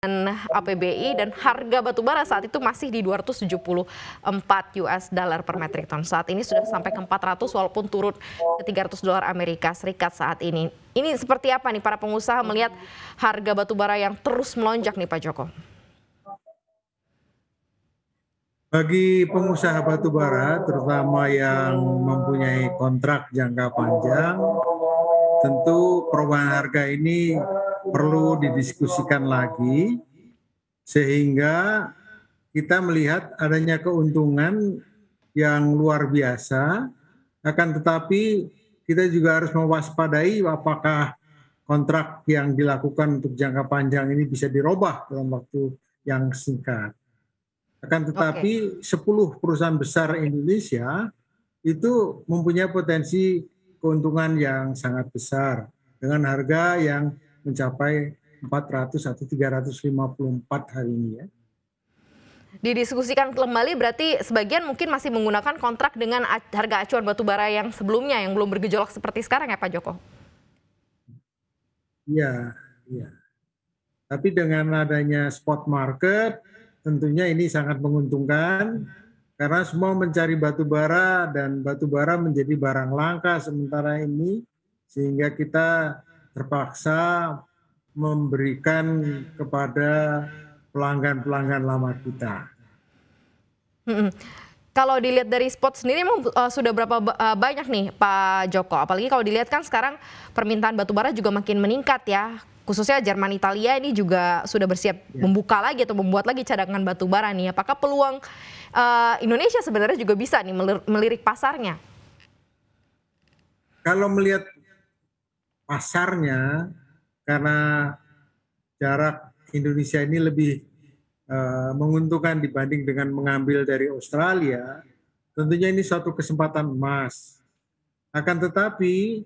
dengan APBI dan harga batubara saat itu masih di 274 US dollar per metric ton. Saat ini sudah sampai ke 400 walaupun turun ke 300 dolar Amerika Serikat saat ini. Ini seperti apa nih para pengusaha melihat harga batubara yang terus melonjak nih Pak Joko? Bagi pengusaha batubara terutama yang mempunyai kontrak jangka panjang tentu perubahan harga ini perlu didiskusikan lagi sehingga kita melihat adanya keuntungan yang luar biasa akan tetapi kita juga harus mewaspadai apakah kontrak yang dilakukan untuk jangka panjang ini bisa dirubah dalam waktu yang singkat. Akan tetapi okay. 10 perusahaan besar Indonesia itu mempunyai potensi keuntungan yang sangat besar dengan harga yang mencapai 400 atau 354 hari ini ya. Didiskusikan kembali berarti sebagian mungkin masih menggunakan kontrak dengan harga acuan batubara yang sebelumnya yang belum bergejolak seperti sekarang ya Pak Joko? Iya, iya. Tapi dengan adanya spot market tentunya ini sangat menguntungkan karena semua mencari batu bara dan batu bara menjadi barang langka sementara ini sehingga kita terpaksa memberikan kepada pelanggan-pelanggan lama kita. Hmm. Kalau dilihat dari spot sendiri memang uh, sudah berapa uh, banyak nih Pak Joko? Apalagi kalau dilihat kan sekarang permintaan batubara juga makin meningkat ya. Khususnya Jerman Italia ini juga sudah bersiap ya. membuka lagi atau membuat lagi cadangan batubara nih. Apakah peluang uh, Indonesia sebenarnya juga bisa nih melirik pasarnya? Kalau melihat pasarnya karena jarak Indonesia ini lebih uh, menguntungkan dibanding dengan mengambil dari Australia, tentunya ini suatu kesempatan emas. Akan tetapi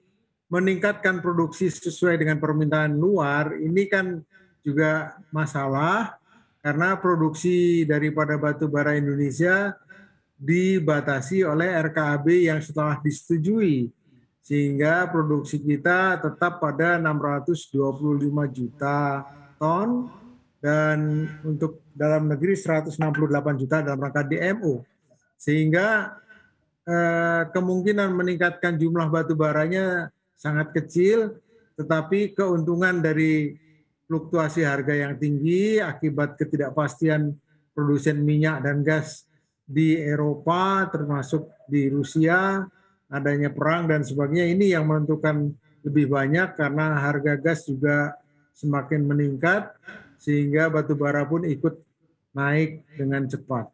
meningkatkan produksi sesuai dengan permintaan luar ini kan juga masalah karena produksi daripada batu bara Indonesia dibatasi oleh RKAB yang setelah disetujui sehingga produksi kita tetap pada 625 juta ton dan untuk dalam negeri 168 juta dalam rangka DMO sehingga eh, kemungkinan meningkatkan jumlah batu baranya sangat kecil tetapi keuntungan dari fluktuasi harga yang tinggi akibat ketidakpastian produsen minyak dan gas di Eropa termasuk di Rusia adanya perang dan sebagainya ini yang menentukan lebih banyak karena harga gas juga semakin meningkat sehingga batu bara pun ikut naik dengan cepat.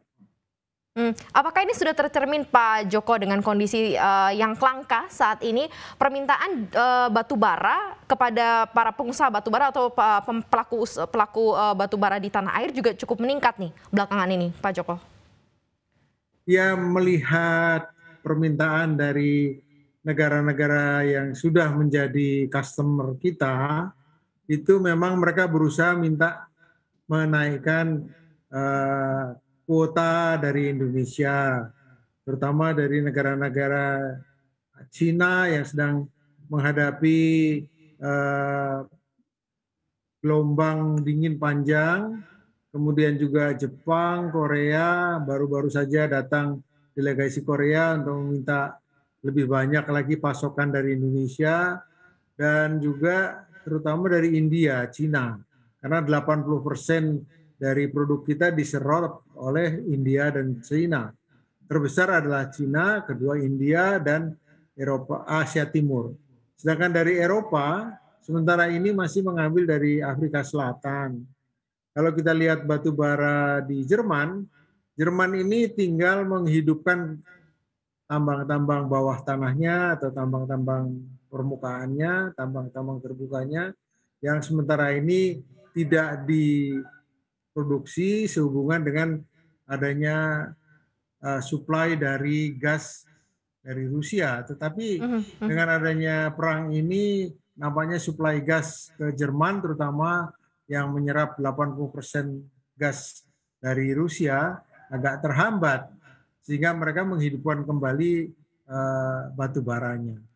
Hmm. Apakah ini sudah tercermin Pak Joko dengan kondisi uh, yang kelangka saat ini permintaan uh, batu bara kepada para pengusaha batu bara atau eh, pelaku pelaku uh, batu bara di tanah air juga cukup meningkat nih belakangan ini Pak Joko? Ya melihat permintaan dari negara-negara yang sudah menjadi customer kita itu memang mereka berusaha minta menaikkan uh, kuota dari Indonesia terutama dari negara-negara Cina yang sedang menghadapi uh, gelombang dingin panjang kemudian juga Jepang, Korea baru-baru saja datang delegasi Korea untuk meminta lebih banyak lagi pasokan dari Indonesia dan juga terutama dari India, Cina. Karena 80 persen dari produk kita diserap oleh India dan Cina. Terbesar adalah Cina, kedua India dan Eropa Asia Timur. Sedangkan dari Eropa sementara ini masih mengambil dari Afrika Selatan. Kalau kita lihat batu bara di Jerman, Jerman ini tinggal menghidupkan tambang-tambang bawah tanahnya atau tambang-tambang permukaannya, tambang-tambang terbukanya yang sementara ini tidak diproduksi sehubungan dengan adanya uh, supply dari gas dari Rusia. Tetapi mhm, mhm. dengan adanya perang ini nampaknya supply gas ke Jerman terutama yang menyerap 80% gas dari Rusia agak terhambat sehingga mereka menghidupkan kembali uh, batu baranya.